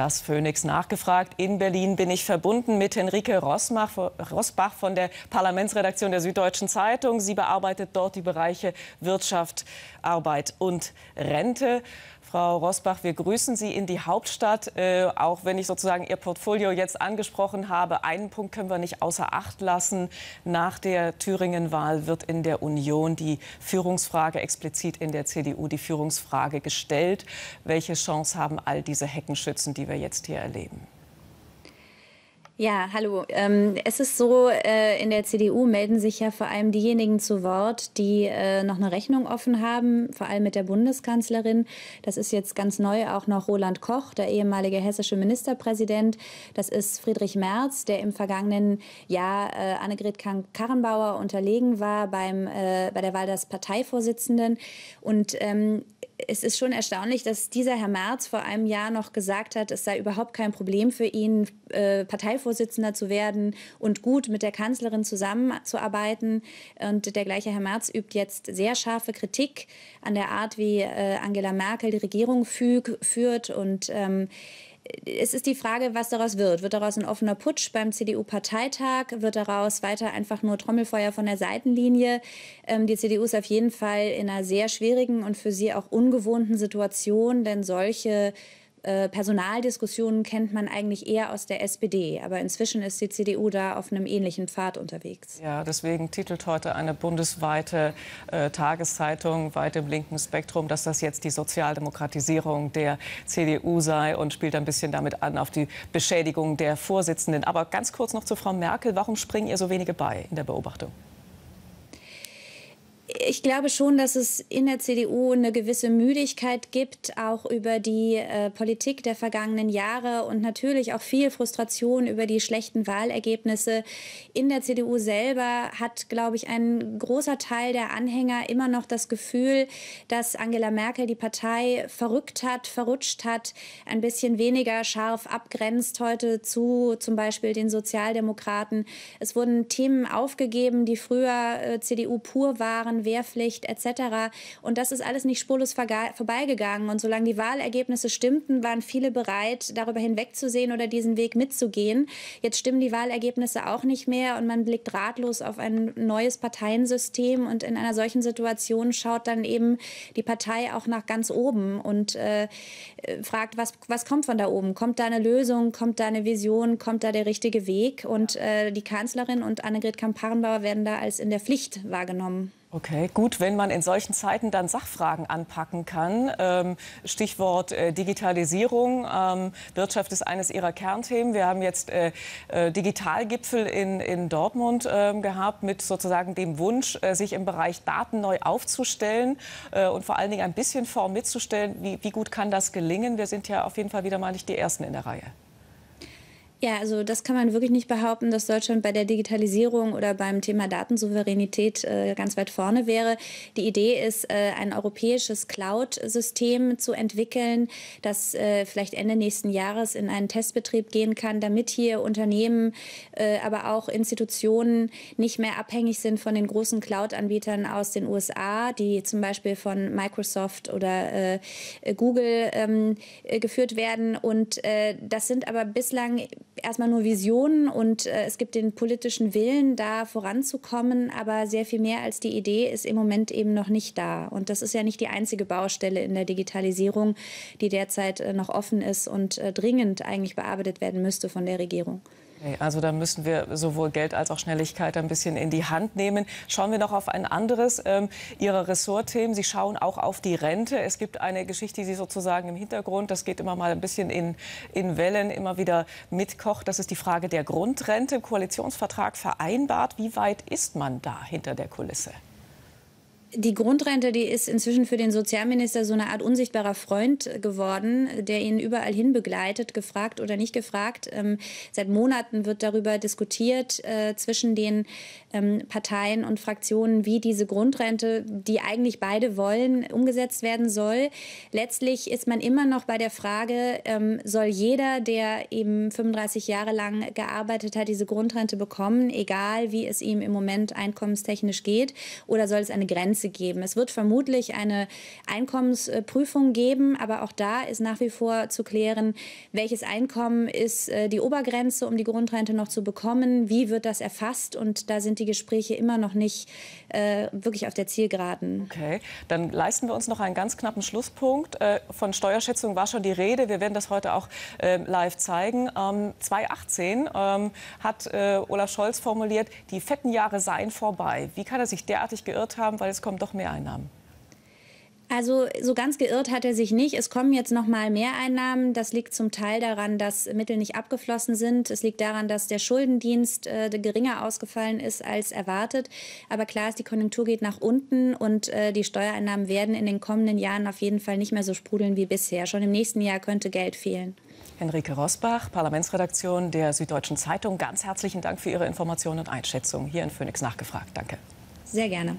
das Phoenix nachgefragt. In Berlin bin ich verbunden mit Henrike Rossbach von der Parlamentsredaktion der Süddeutschen Zeitung. Sie bearbeitet dort die Bereiche Wirtschaft, Arbeit und Rente. Frau Rosbach, wir grüßen Sie in die Hauptstadt. Äh, auch wenn ich sozusagen Ihr Portfolio jetzt angesprochen habe, einen Punkt können wir nicht außer Acht lassen. Nach der Thüringen-Wahl wird in der Union die Führungsfrage explizit in der CDU die Führungsfrage gestellt. Welche Chance haben all diese Heckenschützen, die wir jetzt hier erleben? Ja, hallo. Ähm, es ist so, äh, in der CDU melden sich ja vor allem diejenigen zu Wort, die äh, noch eine Rechnung offen haben, vor allem mit der Bundeskanzlerin. Das ist jetzt ganz neu auch noch Roland Koch, der ehemalige hessische Ministerpräsident. Das ist Friedrich Merz, der im vergangenen Jahr äh, Annegret Karrenbauer unterlegen war beim, äh, bei der Wahl des Parteivorsitzenden. Und ähm, es ist schon erstaunlich, dass dieser Herr Merz vor einem Jahr noch gesagt hat, es sei überhaupt kein Problem für ihn, äh, Parteivorsitzender zu werden und gut mit der Kanzlerin zusammenzuarbeiten. Und der gleiche Herr Merz übt jetzt sehr scharfe Kritik an der Art, wie äh, Angela Merkel die Regierung führt und ähm, es ist die Frage, was daraus wird. Wird daraus ein offener Putsch beim CDU-Parteitag? Wird daraus weiter einfach nur Trommelfeuer von der Seitenlinie? Ähm, die CDU ist auf jeden Fall in einer sehr schwierigen und für sie auch ungewohnten Situation, denn solche äh, Personaldiskussionen kennt man eigentlich eher aus der SPD. Aber inzwischen ist die CDU da auf einem ähnlichen Pfad unterwegs. Ja, deswegen titelt heute eine bundesweite äh, Tageszeitung weit im linken Spektrum, dass das jetzt die Sozialdemokratisierung der CDU sei und spielt ein bisschen damit an auf die Beschädigung der Vorsitzenden. Aber ganz kurz noch zu Frau Merkel. Warum springen ihr so wenige bei in der Beobachtung? ich glaube schon, dass es in der CDU eine gewisse Müdigkeit gibt, auch über die äh, Politik der vergangenen Jahre und natürlich auch viel Frustration über die schlechten Wahlergebnisse. In der CDU selber hat, glaube ich, ein großer Teil der Anhänger immer noch das Gefühl, dass Angela Merkel die Partei verrückt hat, verrutscht hat, ein bisschen weniger scharf abgrenzt heute zu zum Beispiel den Sozialdemokraten. Es wurden Themen aufgegeben, die früher äh, CDU pur waren, Wehrpflicht etc. Und das ist alles nicht spurlos vorbeigegangen. Und solange die Wahlergebnisse stimmten, waren viele bereit, darüber hinwegzusehen oder diesen Weg mitzugehen. Jetzt stimmen die Wahlergebnisse auch nicht mehr und man blickt ratlos auf ein neues Parteiensystem. Und in einer solchen Situation schaut dann eben die Partei auch nach ganz oben und äh, fragt, was, was kommt von da oben? Kommt da eine Lösung? Kommt da eine Vision? Kommt da der richtige Weg? Und äh, die Kanzlerin und Annegret Kamp-Harrenbauer werden da als in der Pflicht wahrgenommen. Okay, gut, wenn man in solchen Zeiten dann Sachfragen anpacken kann. Ähm, Stichwort äh, Digitalisierung. Ähm, Wirtschaft ist eines Ihrer Kernthemen. Wir haben jetzt äh, äh, Digitalgipfel in, Dortmund ähm, gehabt mit sozusagen dem Wunsch, sich im Bereich Daten neu aufzustellen und vor allen Dingen ein bisschen Form mitzustellen. wie gut kann das gelingen? Wir sind ja auf jeden Fall wieder mal nicht die Ersten in der Reihe. Ja, also das kann man wirklich nicht behaupten, dass Deutschland bei der Digitalisierung oder beim Thema Datensouveränität äh, ganz weit vorne wäre. Die Idee ist, äh, ein europäisches Cloud-System zu entwickeln, das äh, vielleicht Ende nächsten Jahres in einen Testbetrieb gehen kann, damit hier Unternehmen, äh, aber auch Institutionen nicht mehr abhängig sind von den großen Cloud-Anbietern aus den USA, die zum Beispiel von Microsoft oder äh, Google ähm, äh, geführt werden. Und das sind aber bislang erstmal nur Visionen und äh, es gibt den politischen Willen, da voranzukommen, aber sehr viel mehr als die Idee ist im Moment eben noch nicht da. Und das ist ja nicht die einzige Baustelle in der Digitalisierung, die derzeit äh, noch offen ist und äh, dringend eigentlich bearbeitet werden müsste von der Regierung. Okay, also da müssen wir sowohl Geld als auch Schnelligkeit ein bisschen in die Hand nehmen. Schauen wir noch auf ein anderes ähm, Ihrer Ressortthemen. Sie schauen auch auf die Rente. Es gibt eine Geschichte, die Sie sozusagen im Hintergrund, das geht immer mal ein bisschen in, in Wellen, immer wieder mitkocht. Das ist die Frage der Grundrente Koalitionsvertrag vereinbart. Wie weit ist man da hinter der Kulisse? die Grundrente, die ist inzwischen für den Sozialminister so eine Art unsichtbarer Freund geworden, der ihn überall hin begleitet, gefragt oder nicht gefragt. Ähm, seit Monaten wird darüber diskutiert äh, zwischen den ähm, Parteien und Fraktionen, wie diese Grundrente, die eigentlich beide wollen, umgesetzt werden soll. Letztlich ist man immer noch bei der Frage, ähm, soll jeder, der eben 35 Jahre lang gearbeitet hat, diese Grundrente bekommen, egal wie es ihm im Moment einkommenstechnisch geht, oder soll es eine Grenze Ergebnisse geben. Es wird vermutlich eine Einkommensprüfung geben, aber auch da ist nach wie vor zu klären, welches Einkommen ist äh, die Obergrenze, um die Grundrente noch zu bekommen, wie wird das erfasst und da sind die Gespräche immer noch nicht äh, wirklich auf der Zielgeraden. Okay, dann leisten wir uns noch einen ganz knappen Schlusspunkt. Äh, von Steuerschätzung war schon die Rede, wir werden das heute auch ähm, live zeigen. 2018 ähm, hat äh, Olaf Scholz formuliert, die fetten Jahre seien vorbei. Wie kann er sich derartig geirrt haben, weil jetzt kommt kommen doch mehr Einnahmen. Also so ganz geirrt hat er sich nicht. Es kommen jetzt noch mal mehr Einnahmen. Das liegt zum Teil daran, dass Mittel nicht abgeflossen sind. Es liegt daran, dass der Schuldendienst äh, geringer ausgefallen ist als erwartet. Aber klar ist, die Konjunktur geht nach unten und äh, die Steuereinnahmen werden in den kommenden Jahren auf jeden Fall nicht mehr so sprudeln wie bisher. Schon im nächsten Jahr könnte Geld fehlen. Henrike Rosbach, Parlamentsredaktion der Süddeutschen Zeitung. Ganz herzlichen Dank für Ihre Informationen und Einschätzungen hier in Phoenix nachgefragt. Danke. Sehr gerne.